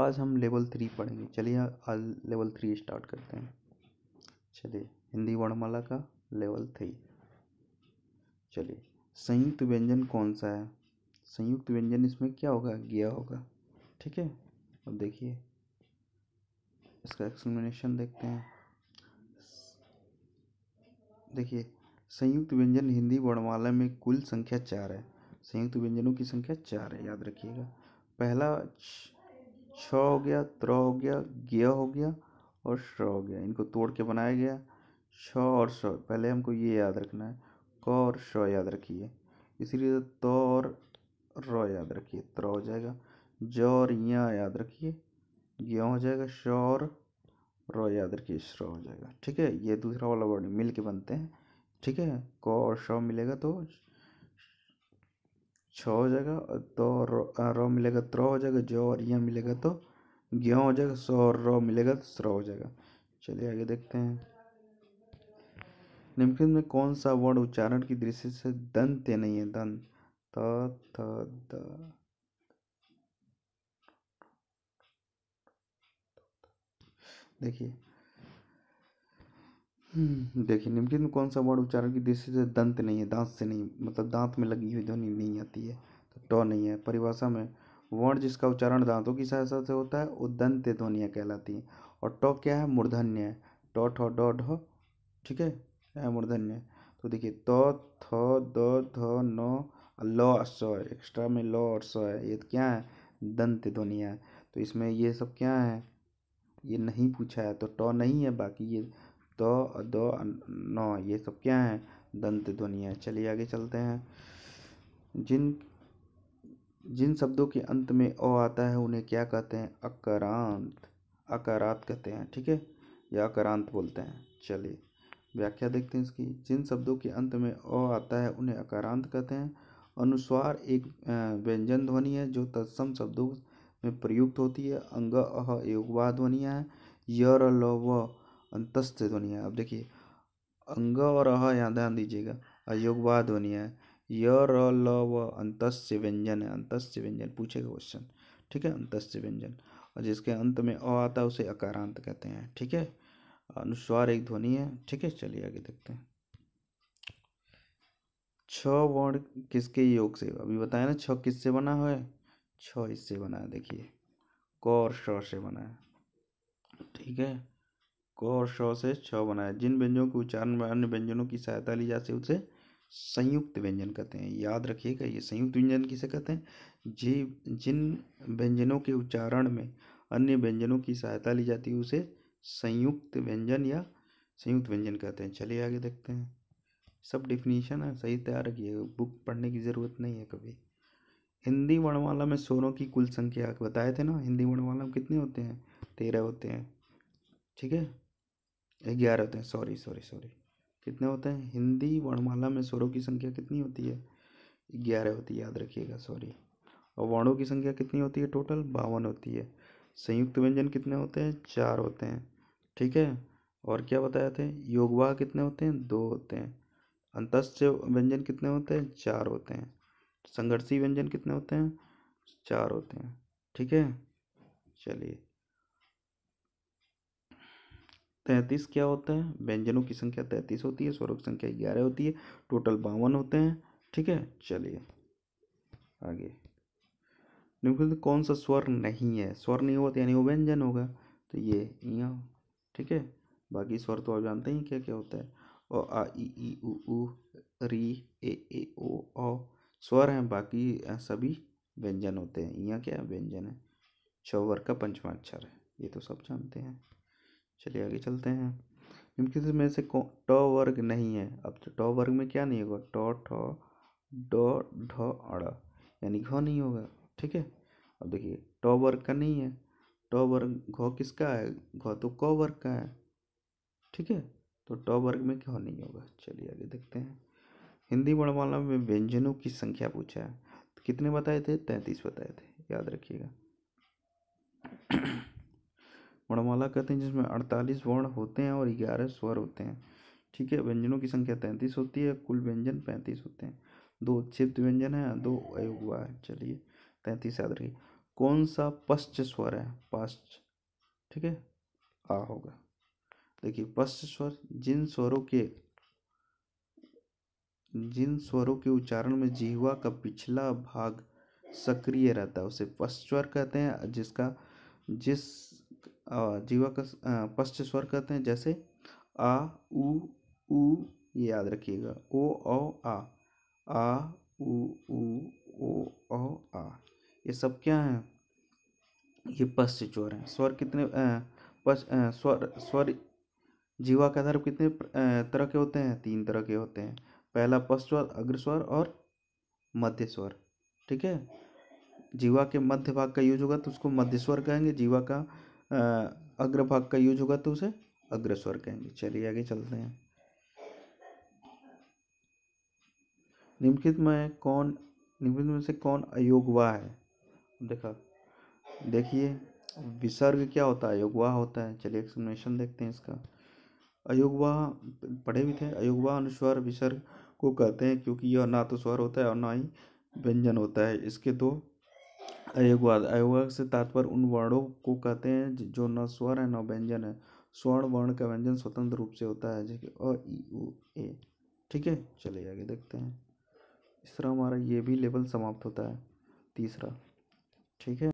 आज हम level three पढ़ेंगे चलिए आज लेवल थ्री स्टार्ट करते हैं चलिए हिंदी वर्णमाला का लेवल थ्री चलिए संयुक्त व्यंजन कौन सा है संयुक्त व्यंजन इसमें क्या होगा गया होगा ठीक है अब देखिए इसका एक्सप्लेनेशन देखते हैं देखिए संयुक्त व्यंजन हिंदी वर्णमाला में कुल संख्या चार है संयुक्त व्यंजनों की संख्या चार है याद रखिएगा पहला छ हो गया त्र हो गया ज्ञ हो गया और श्र हो गया इनको तोड़ के बनाया गया छ और श पहले हमको ये याद रखना है क और श याद रखिए इसीलिए तो त और र याद रखिए त्र हो जाएगा ज और य याद रखिए ज्ञ हो जाएगा श और र याद रखिए श्र हो जाएगा ठीक है ये दूसरा वाला वर्ड मिल के बनते हैं ठीक है क और श मिलेगा तो छ हो जाएगा और तो रो मिलेगा त्र हो जाएगा जो और यह मिलेगा तो ज्ञ हो जाएगा सो और रो मिलेगा तो स्र हो जाएगा चलिए आगे देखते हैं निम्नलिखित में कौन सा वर्ड उच्चारण की दृष्टि से दंत नहीं है दंत त थ द देखिए हम्म। देखिए निम्नलिखित में कौन सा वर्ड उच्चारण की दृष्टि से दंत नहीं है दांत से नहीं मतलब दांत में लगी हुई ध्वनि नहीं आती है तो ट नहीं है परिभाषा में वर्ण जिसका उच्चारण दांतों की सहायता से होता है वो दंत ध्वनियाँ कहलाती हैं और ट क्या है मूर्धन्य है ट ठ डॉ ठीक है मूर्धन्य तो देखिए त थ द ध न ल स एक्स्ट्रा में ल और स है ये क्या है दंत ध्वनियाँ तो इसमें ये सब क्या है ये नहीं पूछा है तो ट नहीं है बाकी ये दो दो नौ ये सब क्या हैं दंत ध्वनिया चलिए आगे चलते हैं जिन जिन शब्दों के अंत में ओ आता है उन्हें क्या कहते हैं अकारांत अकारात कहते हैं ठीक है या अकारांत बोलते हैं चलिए व्याख्या देखते हैं इसकी जिन शब्दों के अंत में ओ आता है उन्हें अकारांत कहते हैं अनुस्वार एक व्यंजन ध्वनि है जो तत्सम शब्दों में प्रयुक्त होती है अंग अह युगवा ध्वनियाँ हैं य ल व अंतस्थ ध्वनि है अब देखिए अंग और अह यहाँ ध्यान दीजिएगा अयोगवा ध्वनि है य र ल व अंतस्य व्यंजन है अंतस्य व्यंजन पूछेगा क्वेश्चन ठीक है अंतस्य व्यंजन और जिसके अंत में अ आता है उसे अकारांत कहते हैं ठीक है अनुस्वार एक ध्वनि है ठीक है चलिए आगे देखते हैं छ वर्ण किसके योग से अभी बताया ना छ किससे बना है छ इससे बना है देखिए क और श से बना है ठीक है को और श से छ बनाया जिन व्यंजनों के उच्चारण में अन्य व्यंजनों की सहायता ली जाती है उसे संयुक्त व्यंजन कहते हैं याद रखिएगा ये संयुक्त व्यंजन किसे कहते हैं जी जिन व्यंजनों के उच्चारण में अन्य व्यंजनों की सहायता ली जाती है उसे संयुक्त व्यंजन या संयुक्त व्यंजन कहते हैं चलिए आगे देखते हैं सब डिफिनीशन है सही तैयार रखिए बुक पढ़ने की ज़रूरत नहीं है कभी हिंदी वर्णमाला में स्वरों की कुल संख्या बताए थे ना हिंदी वर्णमाला में कितने होते हैं तेरह होते हैं ठीक है ग्यारह होते हैं सॉरी सॉरी सॉरी कितने होते हैं हिंदी वर्णमाला में स्वरों की संख्या कितनी होती है ग्यारह होती है याद रखिएगा सॉरी और वर्णों की संख्या कितनी होती है टोटल बावन होती है संयुक्त व्यंजन कितने होते हैं चार होते हैं ठीक है और क्या बताए थे योगवाह कितने होते हैं दो होते हैं अंतस्थ व्यंजन कितने होते हैं चार होते हैं संघर्षी व्यंजन कितने होते हैं चार होते हैं ठीक है चलिए तैंतीस क्या होता है व्यंजनों की संख्या तैंतीस होती है स्वरूप संख्या ग्यारह होती है टोटल बावन होते हैं ठीक है चलिए आगे निम्नलिखित कौन सा स्वर नहीं है स्वर नहीं होता तो यानी वो व्यंजन होगा तो ये यहाँ ठीक है बाकी स्वर तो आप जानते हैं क्या क्या होता है और आ ई ई उ उ री ए ए ओ ओ स्वर हैं बाकी सभी व्यंजन होते हैं यहाँ क्या व्यंजन है छवर का पंचमा अक्षर है ये तो सब जानते हैं चलिए आगे चलते हैं निम्नलिखित में से ट वर्ग नहीं है अब तो ट वर्ग में क्या नहीं होगा ट ठ ड ढ अड़ यानी घ नहीं होगा ठीक है अब देखिए ट वर्ग का नहीं है ट वर्ग घ किसका है घ तो क वर्ग का है ठीक है तो ट वर्ग में क्यों नहीं होगा चलिए आगे देखते हैं हिंदी वर्णमाला में व्यंजनों की संख्या पूछा है तो कितने बताए थे तैंतीस बताए थे याद रखिएगा वर्णमाला कहते हैं जिसमें अड़तालीस वर्ण होते हैं और ग्यारह स्वर होते हैं ठीक है व्यंजनों की संख्या तैंतीस होती है कुल व्यंजन पैंतीस होते हैं दो क्षिप्त व्यंजन है दो अय हुआ है चलिए तैंतीस याद रखिए कौन सा पश्च स्वर है पाश्च ठीक है आ होगा देखिए पश्च स्वर जिन स्वरों के जिन स्वरों के उच्चारण में जीवा का पिछला भाग सक्रिय रहता है उसे पश्चस्वर कहते हैं जिसका जिस जीवा का पश्च स्वर कहते हैं जैसे आ ऊ ऊ ये याद रखिएगा ओ ओ आ आ उ, उ, ओ ओ आ ये सब क्या हैं ये पश्च स्वर हैं स्वर कितने पश स्वर स्वर जीवा के आधार कितने तरह के होते हैं तीन तरह के होते हैं पहला पश्च स्वर अग्रस्वर और मध्य स्वर ठीक है जीवा के मध्य भाग का यूज होगा तो उसको मध्य स्वर कहेंगे जीवा का अग्रभाग का यूज होगा तो उसे अग्रस्वर कहेंगे चलिए आगे चलते हैं निम्नलिखित में कौन निम्नलिखित में से कौन अयोगवा है देखा देखिए विसर्ग क्या होता है अयोगवाह होता है चलिए एक्सप्लेनेशन देखते हैं इसका अयोगवाह पढ़े भी थे अयोगवा अनुस्वर विसर्ग को कहते हैं क्योंकि यह ना तो स्वर होता है और ना ही व्यंजन होता है इसके दो अयोगवाद अयोगवाद से तात्पर्य उन वर्णों को कहते हैं जो न स्वर है न व्यंजन है स्वर्ण वर्ण का व्यंजन स्वतंत्र रूप से होता है जैसे अ ई उ ए ठीक है चलिए आगे देखते हैं तरह हमारा ये भी लेवल समाप्त होता है तीसरा ठीक है